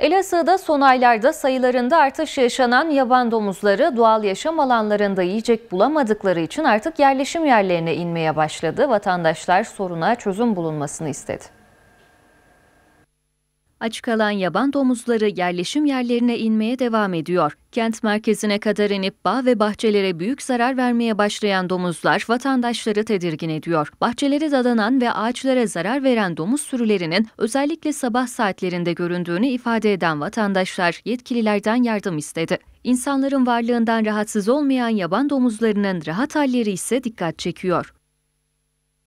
Elazığ'da son aylarda sayılarında artış yaşanan yaban domuzları doğal yaşam alanlarında yiyecek bulamadıkları için artık yerleşim yerlerine inmeye başladı. Vatandaşlar soruna çözüm bulunmasını istedi. Aç kalan yaban domuzları yerleşim yerlerine inmeye devam ediyor. Kent merkezine kadar inip bağ ve bahçelere büyük zarar vermeye başlayan domuzlar vatandaşları tedirgin ediyor. Bahçelere dadanan ve ağaçlara zarar veren domuz sürülerinin özellikle sabah saatlerinde göründüğünü ifade eden vatandaşlar yetkililerden yardım istedi. İnsanların varlığından rahatsız olmayan yaban domuzlarının rahat halleri ise dikkat çekiyor.